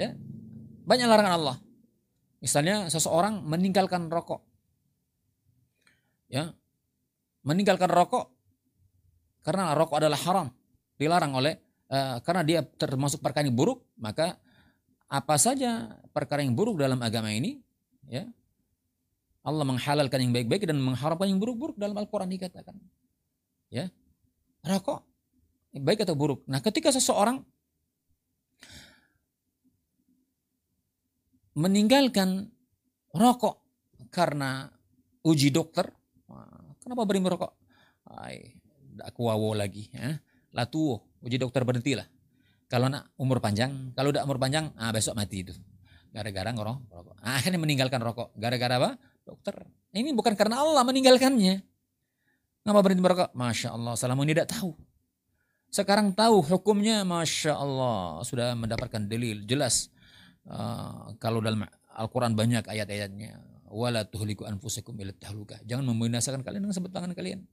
Ya. Banyak larangan Allah. Misalnya seseorang meninggalkan rokok. Ya. Meninggalkan rokok karena rokok adalah haram, dilarang oleh uh, karena dia termasuk perkara yang buruk, maka apa saja perkara yang buruk dalam agama ini, ya. Allah menghalalkan yang baik-baik dan mengharamkan yang buruk-buruk dalam Al-Qur'an dikatakan. Ya. Rokok baik atau buruk. Nah, ketika seseorang meninggalkan rokok karena uji dokter. Kenapa berhenti merokok? Ay, aku kuawo lagi. Ya. Latuo, uji dokter berhentilah. Kalau nak umur panjang, kalau udah umur panjang, ah besok mati itu. Gara-gara ngoro rokok. Ah, akhirnya meninggalkan rokok. Gara-gara apa? Dokter. Ini bukan karena Allah meninggalkannya. Kenapa berhenti merokok? Masya Allah, selama tidak tahu. Sekarang tahu hukumnya, Masya Allah. Sudah mendapatkan dalil jelas uh, kalau dalam Al-Quran banyak ayat-ayatnya wala tuhliku anfusakum ila tahluka jangan membinasakan kalian dengan sebut tangan kalian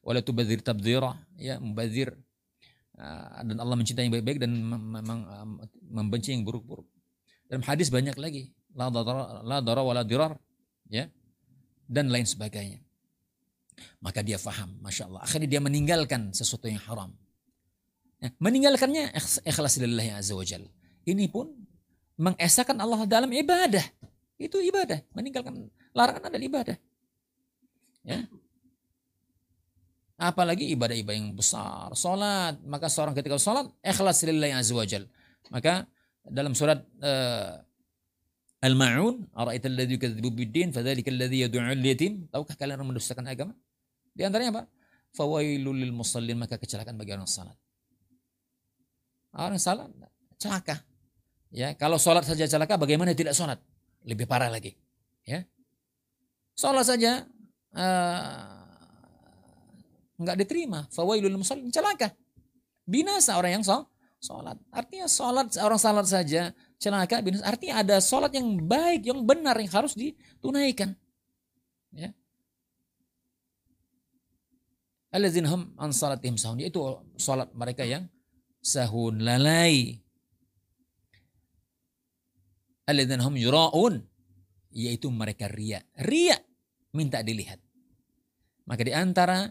wala tubadzir tabdzira ya mubadzir eh, dan Allah mencintai yang baik-baik dan memang eh, membenci yang buruk-buruk dalam hadis banyak lagi la dara la wala dirar ya dan lain sebagainya maka dia faham masya Allah akhirnya dia meninggalkan sesuatu yang haram ya, meninggalkannya ikhlas lillahi azza wajal ini pun mengesahkan Allah dalam ibadah. Itu ibadah, meninggalkan larangan adalah ibadah. Ya. Apalagi ibadah-ibadah yang besar, salat, maka seorang ketika salat ikhlas lillahi azza wajal. Maka dalam surat uh, Al-Ma'un, ara'aital ladzi yukadzibu biddin fadzalika alladzi yad'u al-yatim. Tahukah kalian orang mendustakan agama? Di antaranya apa? Fawailul lil musallin, maka kecelakaan bagi orang salat. Orang salat celaka. Ya, kalau sholat saja celaka, bagaimana tidak sholat? Lebih parah lagi. Ya, sholat saja uh, diterima. Fawailul musallin celaka, binasa orang yang sholat. Artinya sholat orang sholat saja celaka binasa. Artinya ada sholat yang baik, yang benar yang harus ditunaikan. Ya. Alazinhum an salatihim sahun. Itu sholat mereka yang sahun lalai alladzina hum yura'un yaitu mereka ria. Ria minta dilihat. Maka di antara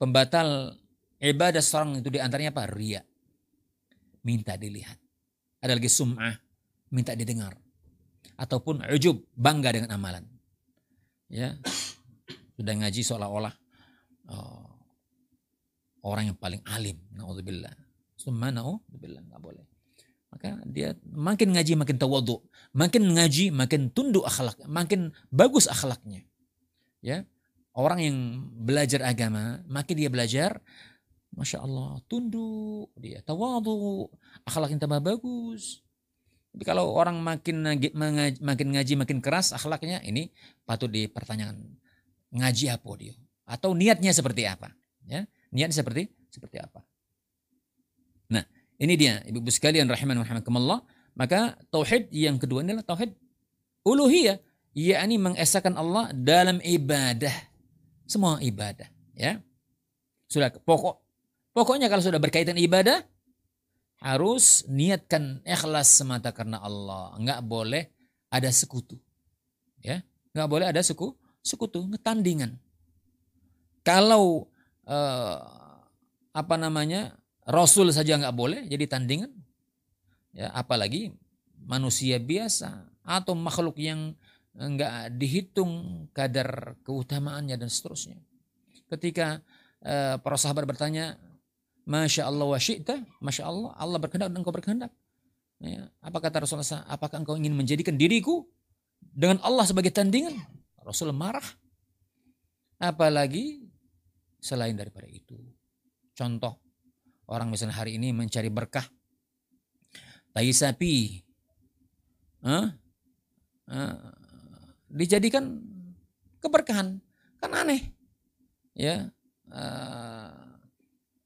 pembatal ibadah seorang itu di antaranya apa? Ria. Minta dilihat. Ada lagi sum'ah, minta didengar. Ataupun ujub, bangga dengan amalan. Ya. Sudah ngaji seolah-olah oh, orang yang paling alim. naudzubillah Summa naudzubillah enggak boleh. Maka dia makin ngaji makin tawadu, makin ngaji makin tunduk akhlak, makin bagus akhlaknya. Ya, orang yang belajar agama, makin dia belajar, masya Allah tunduk, dia tawadu, akhlaknya tambah bagus. Tapi kalau orang makin ngaji, makin ngaji makin keras akhlaknya, ini patut dipertanyakan ngaji apa dia atau niatnya seperti apa, ya niatnya seperti seperti apa. Ini dia, ibu-ibu sekalian rahiman rahimakumullah. Maka tauhid yang kedua adalah tauhid uluhiyah, yakni mengesahkan Allah dalam ibadah. Semua ibadah, ya. Sudah pokok pokoknya kalau sudah berkaitan ibadah harus niatkan ikhlas semata karena Allah. Enggak boleh ada sekutu. Ya, enggak boleh ada suku-suku sekutu, ngetandingan Kalau eh, apa namanya? Rasul saja nggak boleh jadi tandingan. Ya, apalagi manusia biasa atau makhluk yang nggak dihitung kadar keutamaannya dan seterusnya. Ketika eh, para sahabat bertanya, Masya Allah wa syi'ta, Masya Allah, Allah berkehendak dan engkau berkehendak. Ya, apa kata Rasulullah apakah engkau ingin menjadikan diriku dengan Allah sebagai tandingan? Rasul marah. Apalagi selain daripada itu. Contoh Orang misalnya hari ini mencari berkah. Tai sapi. Huh? Uh, dijadikan keberkahan. Kan aneh. Ya. Uh,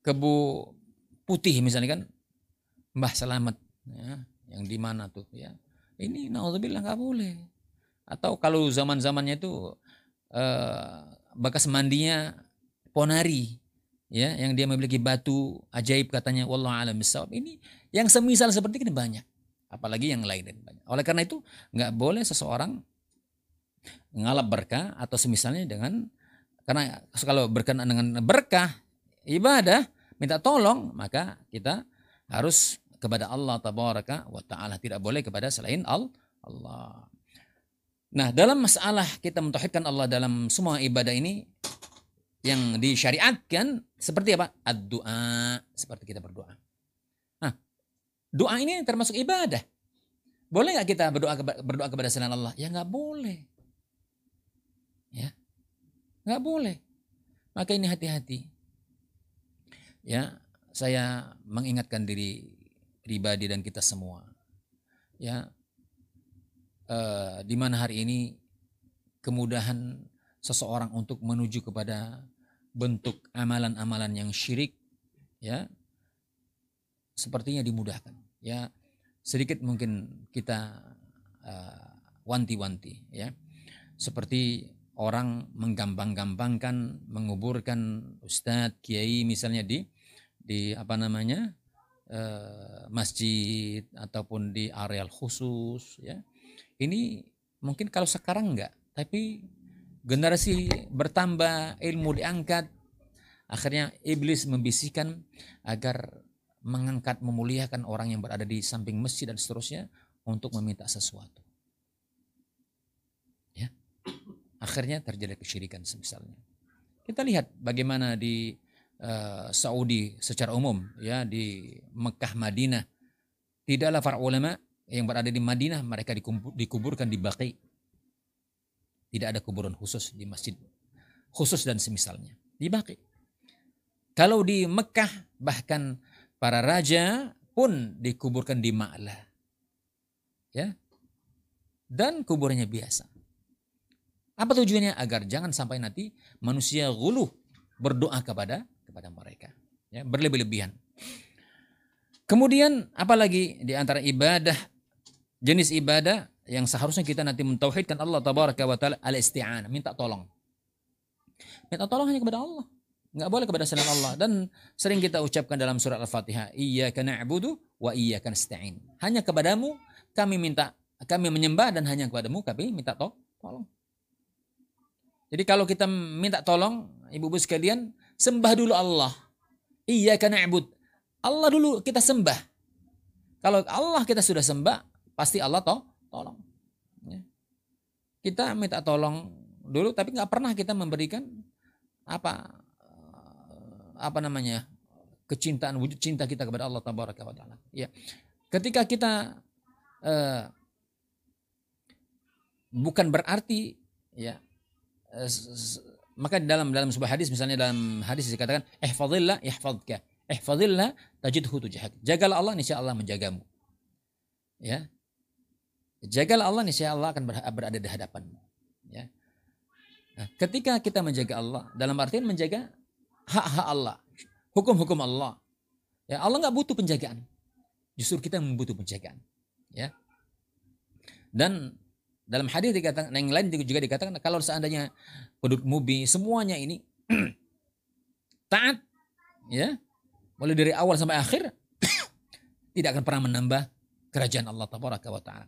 kebu putih misalnya kan. Mbah Selamat. Ya. Yang di mana tuh ya. Ini na'udzubillah nggak boleh. Atau kalau zaman-zamannya itu uh, bekas mandinya ponari ya yang dia memiliki batu ajaib katanya Allah alam bisawab ini yang semisal seperti ini banyak apalagi yang lain dan banyak oleh karena itu nggak boleh seseorang ngalap berkah atau semisalnya dengan karena kalau berkenaan dengan berkah ibadah minta tolong maka kita harus kepada Allah tabaraka wa taala tidak boleh kepada selain Allah nah dalam masalah kita mentauhidkan Allah dalam semua ibadah ini yang disyariatkan seperti apa? Ad-doa, seperti kita berdoa. Nah, doa ini termasuk ibadah. Boleh nggak kita berdoa berdoa kepada selain Allah? Ya nggak boleh. Ya, nggak boleh. Maka ini hati-hati. Ya, saya mengingatkan diri pribadi dan kita semua. Ya, E, di mana hari ini kemudahan seseorang untuk menuju kepada bentuk amalan-amalan yang syirik ya sepertinya dimudahkan ya sedikit mungkin kita eh, wanti-wanti uh, wanti ya seperti orang menggampang-gampangkan menguburkan ustadz kiai misalnya di di apa namanya uh, masjid ataupun di areal khusus ya ini mungkin kalau sekarang enggak tapi generasi bertambah, ilmu diangkat. Akhirnya iblis membisikkan agar mengangkat, memuliakan orang yang berada di samping masjid dan seterusnya untuk meminta sesuatu. Ya. Akhirnya terjadi kesyirikan misalnya. Kita lihat bagaimana di uh, Saudi secara umum ya di Mekah Madinah tidaklah para ulama yang berada di Madinah mereka dikubur, dikuburkan di Baqi tidak ada kuburan khusus di masjid khusus dan semisalnya di Baqi. Kalau di Mekah bahkan para raja pun dikuburkan di Ma'la. Ya. Dan kuburnya biasa. Apa tujuannya? Agar jangan sampai nanti manusia guluh berdoa kepada kepada mereka. Ya, berlebih-lebihan. Kemudian apalagi di antara ibadah jenis ibadah yang seharusnya kita nanti mentauhidkan Allah tabaraka wa taala al-isti'anah, minta tolong. Minta tolong hanya kepada Allah. Enggak boleh kepada selain Allah dan sering kita ucapkan dalam surat Al-Fatihah, iyyaka na'budu wa iyyaka nasta'in. Hanya kepadamu kami minta kami menyembah dan hanya kepadamu kami minta to tolong. Jadi kalau kita minta tolong, ibu-ibu sekalian, sembah dulu Allah. Iyyaka na'bud. Allah dulu kita sembah. Kalau Allah kita sudah sembah, pasti Allah toh tolong ya. kita minta tolong dulu tapi nggak pernah kita memberikan apa eh, apa namanya kecintaan wujud cinta kita kepada Allah tabaraka wa taala ya ketika kita eh, bukan berarti ya eh, maka dalam dalam sebuah hadis misalnya dalam hadis dikatakan eh fadillah ihfadka eh fadillah tajidhu tujahak jagalah Allah niscaya Allah menjagamu ya Jagalah Allah niscaya Allah akan berada di hadapanmu. Ya. Nah, ketika kita menjaga Allah dalam artian menjaga hak-hak Allah, hukum-hukum Allah. Ya, Allah nggak butuh penjagaan. Justru kita membutuhkan penjagaan. Ya. Dan dalam hadis dikatakan yang lain juga dikatakan kalau seandainya penduduk mubi semuanya ini taat ya mulai dari awal sampai akhir tidak akan pernah menambah kerajaan Allah taala.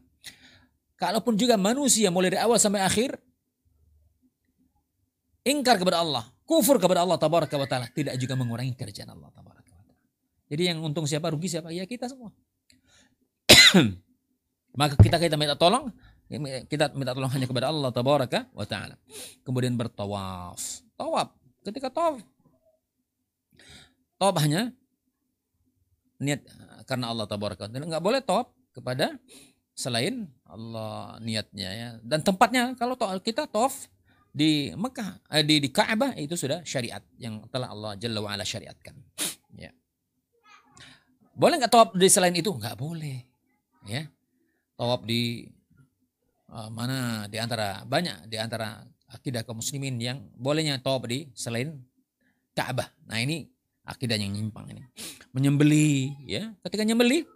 Kalaupun juga manusia mulai dari awal sampai akhir ingkar kepada Allah, kufur kepada Allah tabaraka wa taala, tidak juga mengurangi kerjaan Allah tabaraka wa taala. Jadi yang untung siapa, rugi siapa? Ya kita semua. Maka kita kita minta tolong, kita minta tolong hanya kepada Allah tabaraka wa taala. Kemudian bertawaf. Tawaf. Ketika tawaf tawaf hanya niat eh, karena Allah tabaraka wa taala. Enggak boleh tawaf kepada selain Allah niatnya ya. Dan tempatnya kalau kita tof di Mekah eh, di di Ka'bah itu sudah syariat yang telah Allah Jalla wa ala syariatkan. Ya. Boleh nggak tawaf di selain itu? Nggak boleh. Ya. Tawaf di uh, mana di antara banyak di antara akidah kaum muslimin yang bolehnya tawaf di selain Ka'bah. Nah, ini akidah yang nyimpang ini. Menyembeli ya. Ketika nyembeli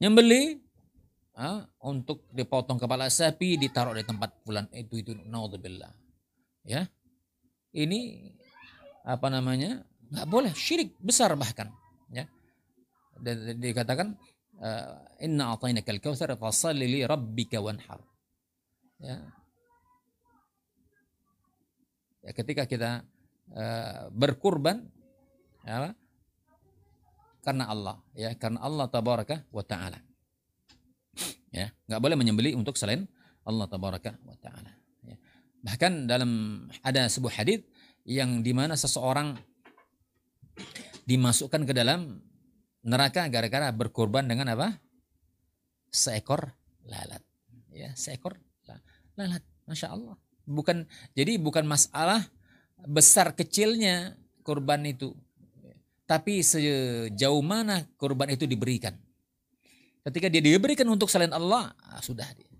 nyembeli ha? untuk dipotong kepala sapi ditaruh di tempat bulan itu itu naudzubillah ya ini apa namanya nggak boleh syirik besar bahkan ya dan dikatakan eh, inna atainakal kautsar fasalli li rabbika wanhar ya ya ketika kita uh, berkurban ya, karena Allah ya karena Allah tabaraka wa taala ya nggak boleh menyembeli untuk selain Allah tabaraka wa taala ya. bahkan dalam ada sebuah hadis yang dimana seseorang dimasukkan ke dalam neraka gara-gara berkorban dengan apa seekor lalat ya seekor lalat masya Allah bukan jadi bukan masalah besar kecilnya korban itu tapi sejauh mana korban itu diberikan Ketika dia diberikan untuk selain Allah, ah, sudah dia.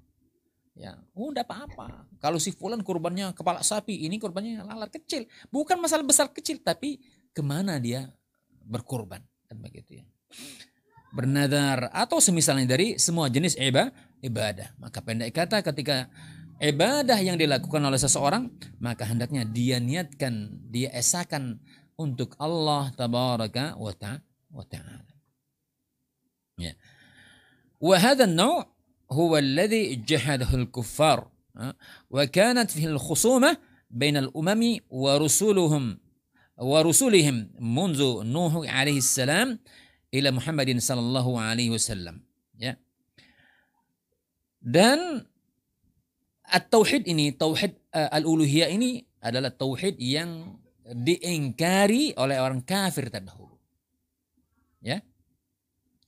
Ya, oh enggak apa-apa. Kalau si fulan kurbannya kepala sapi, ini kurbannya lalat kecil. Bukan masalah besar kecil, tapi kemana dia berkurban dan begitu ya. Bernadar atau semisalnya dari semua jenis iba, ibadah. Maka pendek kata ketika ibadah yang dilakukan oleh seseorang, maka hendaknya dia niatkan, dia esakan untuk Allah tabaraka wa ta'ala. Ya. وهذا النوع هو الذي جحده الكفار وكانت فيه الخصومة بين الأمم ورسولهم ورسولهم منذ نوح عليه السلام إلى محمد صلى الله عليه وسلم dan at-tauhid ini tauhid uh, al-uluhiyah ini adalah tauhid yang diingkari oleh orang kafir terdahulu ya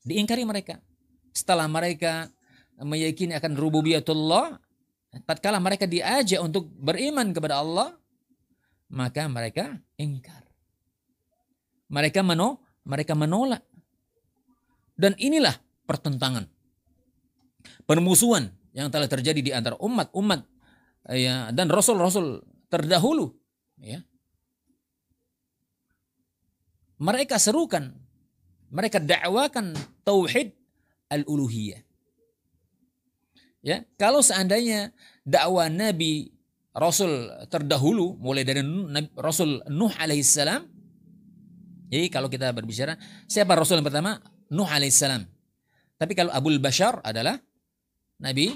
diingkari mereka setelah mereka meyakini akan rububiyatullah, tatkala mereka diajak untuk beriman kepada Allah, maka mereka ingkar. Mereka meno, mereka menolak. Dan inilah pertentangan. Permusuhan yang telah terjadi di antara umat-umat ya dan rasul-rasul terdahulu ya. Mereka serukan, mereka dakwakan tauhid al-uluhiyah. Ya, kalau seandainya dakwah Nabi Rasul terdahulu mulai dari Nabi Rasul Nuh alaihissalam. Jadi ya, kalau kita berbicara siapa Rasul yang pertama? Nuh alaihissalam. Tapi kalau Abu Bashar adalah Nabi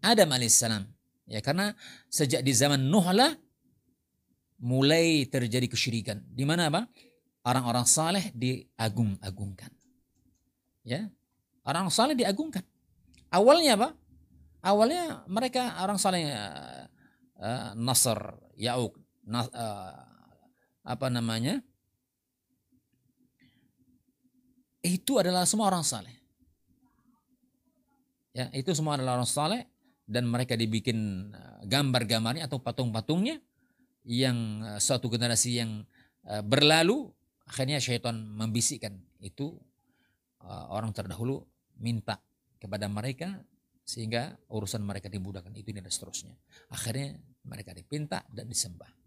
Adam alaihissalam. Ya karena sejak di zaman Nuh lah mulai terjadi kesyirikan. Di mana apa? Orang-orang saleh diagung-agungkan. Ya, Orang saleh diagungkan. Awalnya apa? Awalnya mereka orang saleh uh, uh, Nasr, Yauk, nas, uh, apa namanya? Itu adalah semua orang saleh. Ya, itu semua adalah orang saleh dan mereka dibikin gambar-gambarnya atau patung-patungnya yang satu generasi yang berlalu akhirnya syaitan membisikkan itu orang terdahulu minta kepada mereka sehingga urusan mereka dimudahkan itu dan seterusnya. Akhirnya mereka dipinta dan disembah.